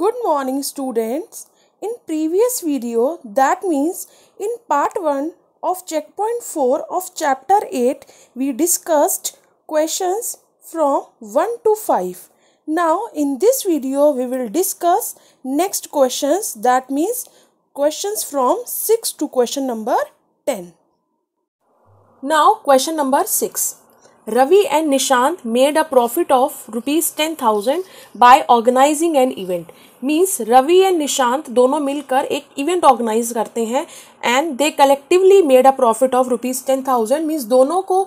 Good morning students. In previous video that means in part 1 of checkpoint 4 of chapter 8 we discussed questions from 1 to 5. Now in this video we will discuss next questions that means questions from 6 to question number 10. Now question number 6. Ravi and Nishant made a profit of rupees ten thousand by organising an event means Ravi and Nishant दोनों मिलकर एक event organise करते हैं and they collectively made a profit of rupees ten thousand means दोनों को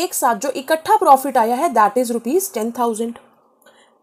एक साथ जो इकट्ठा प्रॉफिट आया है that is rupees ten thousand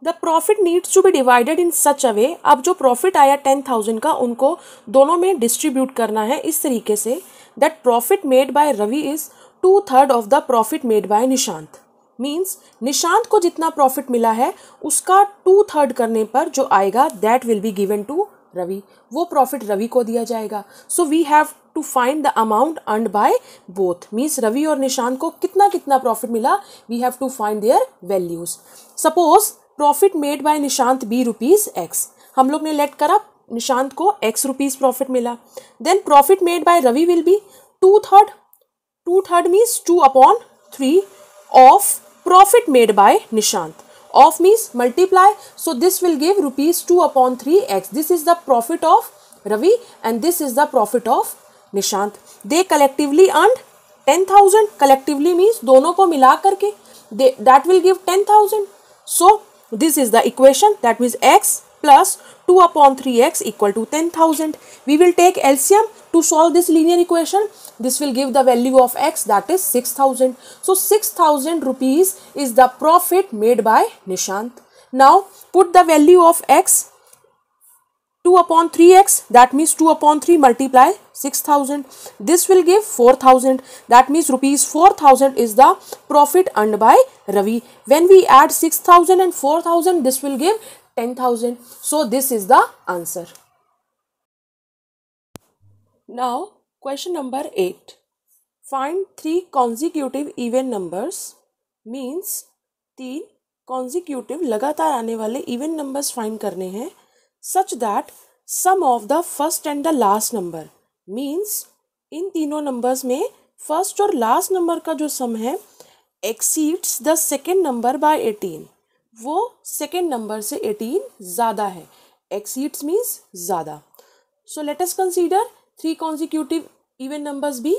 the profit needs to be divided in such a way अब जो प्रॉफिट आया टेन थाउजेंड का उनको दोनों में डिस्ट्रीब्यूट करना है इस तरीके से that profit made by Ravi is two third of the profit made by Nishant means Nishant को जितना प्रॉफिट मिला है उसका टू थर्ड करने पर जो आएगा that will be given to Ravi वो प्रॉफिट रवि को दिया जाएगा so we have to find the amount earn by both means Ravi और निशांत को कितना कितना प्रॉफिट मिला we have to find their values suppose profit made by Nishant be rupees X हम लोग ने लेट करा निशांत को एक्स रुपीज़ प्रॉफिट मिला then profit made by Ravi will be two third 2 third means 2 upon 3 of profit made by Nishant. Of means multiply. So this will give rupees 2 upon 3x. This is the profit of Ravi and this is the profit of Nishant. They collectively earned 10,000. Collectively means दोनों को मिला करके. that will give 10,000. So this is the equation that means x plus 2 upon 3x equal to 10,000. We will take LCM to solve this linear equation. This will give the value of x that is 6,000. So 6,000 rupees is the profit made by Nishant. Now put the value of x 2 upon 3x that means 2 upon 3 multiply 6000 this will give 4000 that means rupees 4000 is the profit earned by Ravi when we add 6000 and 4000 this will give ten thousand so this is the answer now question number eight find three consecutive even numbers means तीन consecutive लगातार आने वाले even numbers find करने हैं such that sum of the first and the last number means इन तीनों numbers में first और लास्ट नंबर का जो सम है exceeds the second number by eighteen वो सेकेंड नंबर से एटीन ज़्यादा है एक्सीड्स मीन्स ज़्यादा so let's consider three consecutive even numbers भी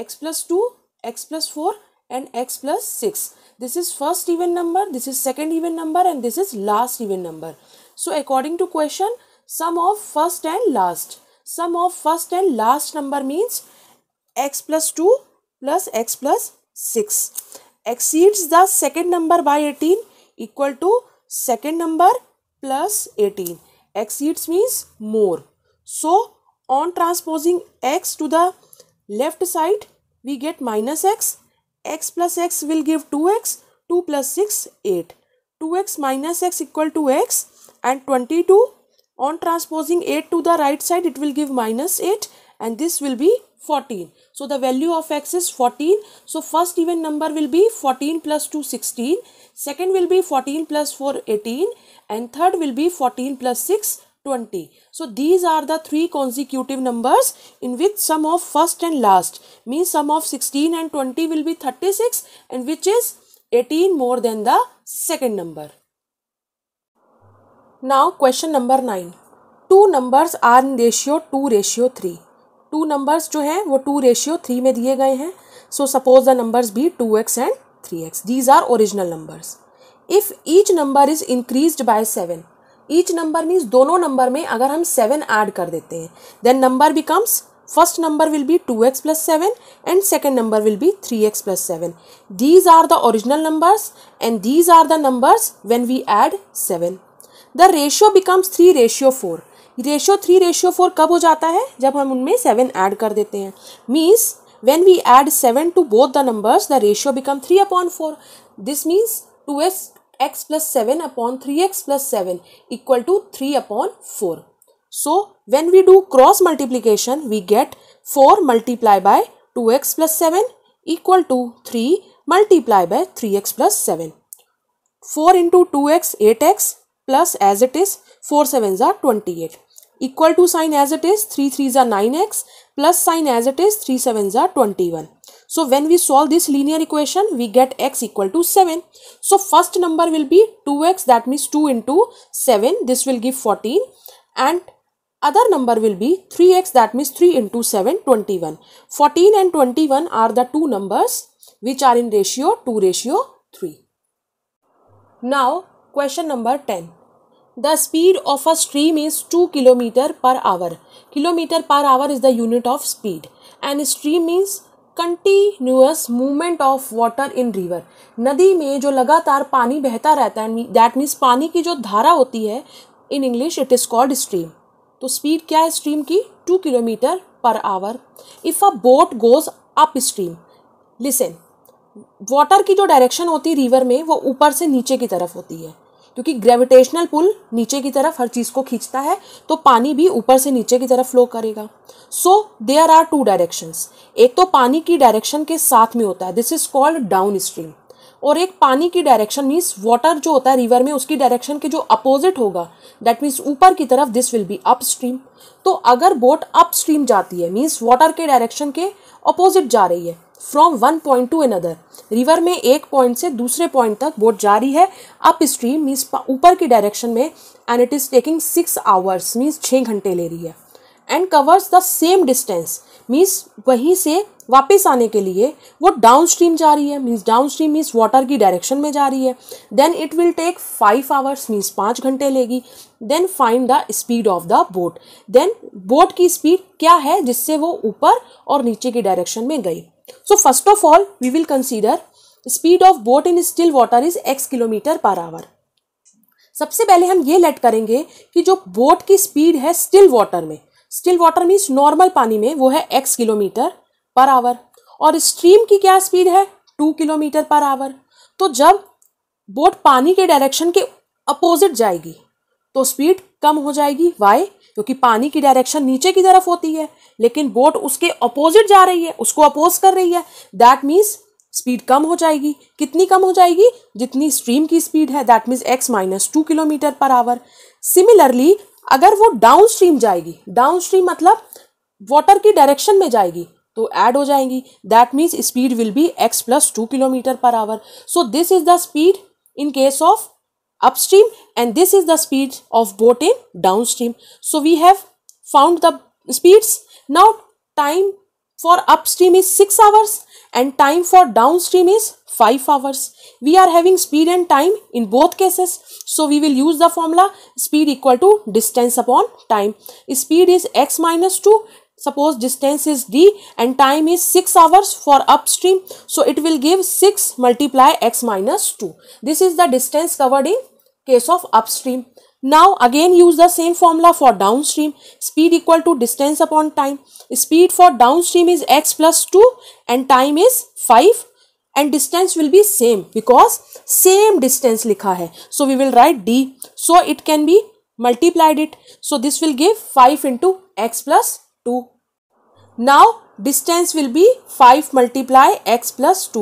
x plus two x plus four and x plus six this is first even number this is second even number and this is last even number so according to question sum of first and last sum of first and last number means x plus two plus x plus six exceeds the second number by eighteen equal to second number plus 18 exceeds means more so on transposing x to the left side we get minus x x plus x will give 2x 2 plus 6 8 2x minus x equal to x and 22 on transposing 8 to the right side it will give minus 8 and this will be 14 so the value of x is 14 so first even number will be 14 plus 2 16 second will be 14 plus 4 18 and third will be 14 plus 6 20 so these are the three consecutive numbers in which sum of first and last means sum of 16 and 20 will be 36 and which is 18 more than the second number now question number 9 two numbers are in ratio 2 ratio 3 two numbers जो हैं वो two ratio three में दिए गए हैं so suppose the numbers be two x and three x these are original numbers if each number is increase by seven each number means दोनों number में अगर हम सेवन ऐड कर देते हैं then number becomes first number will be two x plus seven and second number will be three x plus seven these are the original numbers and these are the numbers when we add seven the ratio becomes three ratio four ratio three ratio four कब हो जाता है जब हम उनमें seven add कर देते हैं means when we add seven to both the numbers the ratio become three upon four this means two x x plus seven upon three x plus seven equal to three upon four so when we do cross multiplication we get four multiply by two x plus seven equal to three multiply by three x plus seven four into two x eight x plus as it is four seven जार twenty eight equal to sign as it is 3 3s are 9x plus sign as it is 3 7s are 21. So when we solve this linear equation we get x equal to 7. So first number will be 2x that means 2 into 7 this will give 14 and other number will be 3x that means 3 into 7 21. 14 and 21 are the two numbers which are in ratio 2 ratio 3. Now question number 10. The speed of a stream is two kilometre per hour kilometre per hour is the unit of speed and stream means continuous movement of water in river नदी में जो लगातार पानी बहता रहता है that means पानी की जो धारा होती है in English it is called stream तो स्पीड क्या है स्ट्रीम की two kilometre per hour if a boat goes up stream listen water की जो डायरेक्शन होती है रिवर में वो ऊपर से नीचे की तरफ होती है क्योंकि ग्रेविटेशनल पुल नीचे की तरफ हर चीज़ को खींचता है तो पानी भी ऊपर से नीचे की तरफ फ्लो करेगा so there are two directions एक तो पानी की डायरेक्शन के साथ में होता है this is called down stream और एक पानी की डायरेक्शन मीन्स वाटर जो होता है रिवर में उसकी डायरेक्शन के जो अपोजिट होगा दैट मीन्स ऊपर की तरफ this will be up stream तो अगर बोट अप स्ट्रीम जाती है मीन्स वाटर के डायरेक्शन के अपोजिट जा रही है from one point to another river में एक पॉइंट से दूसरे पॉइंट तक बोट जा रही है अप स्ट्रीम मीन्स ऊपर की डायरेक्शन में and it is taking six hours means छः घंटे ले रही है and covers the same distance means वहीं से वापस आने के लिए वो डाउन स्ट्रीम जा रही है means down stream means water की डायरेक्शन में जा रही है then it will take five hours means पाँच घंटे लेगी then find the speed of the boat then boat की स्पीड क्या है जिससे वो ऊपर और नीचे की डायरेक्शन में गई so first of all we will consider speed of boat in still water is x kilometre per hour सबसे पहले हम ये लेट करेंगे कि जो बोट की स्पीड है स्टिल वाटर में स्टिल वाटर मीन्स नॉर्मल पानी में वो है एक्स किलोमीटर पर आवर और स्ट्रीम की क्या स्पीड है टू किलोमीटर पर आवर तो जब बोट पानी के डायरेक्शन के अपोजिट जाएगी तो स्पीड कम हो जाएगी वाई क्योंकि पानी की डायरेक्शन नीचे की तरफ होती है लेकिन बोट उसके अपोजिट जा रही है उसको अपोज कर रही है दैट मीन्स स्पीड कम हो जाएगी कितनी कम हो जाएगी जितनी स्ट्रीम की स्पीड है that means x minus two kilometre per hour similarly अगर वो डाउन स्ट्रीम जाएगी डाउन स्ट्रीम मतलब वाटर की डायरेक्शन में जाएगी तो ऐड हो जाएंगी that means speed will be x plus two kilometre per hour so this is the speed in case of upstream and this is the speed of boat in downstream. So we have found the speeds. Now time for upstream is 6 hours and time for downstream is 5 hours. We are having speed and time in both cases. So we will use the formula speed equal to distance upon time. Speed is x minus 2, suppose distance is d and time is 6 hours for upstream so it will give 6 multiply x minus 2 this is the distance covered in case of upstream now again use the same formula for downstream speed equal to distance upon time speed for downstream is x plus 2 and time is 5 and distance will be same because same distance likha hai so we will write d so it can be multiplied it so this will give 5 into x plus 2. Now distance will be 5 multiply x plus 2.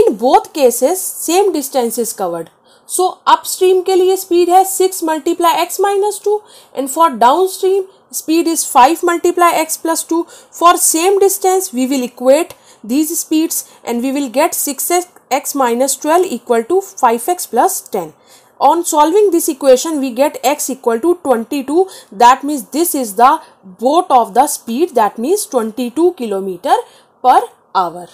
In both cases same distance is covered. So upstream के speed है 6 multiply x minus 2 and for downstream speed is 5 multiply x plus 2. For same distance we will equate these speeds and we will get 6x minus 12 equal to 5x plus 10 on solving this equation we get x equal to 22 that means this is the boat of the speed that means 22 kilometer per hour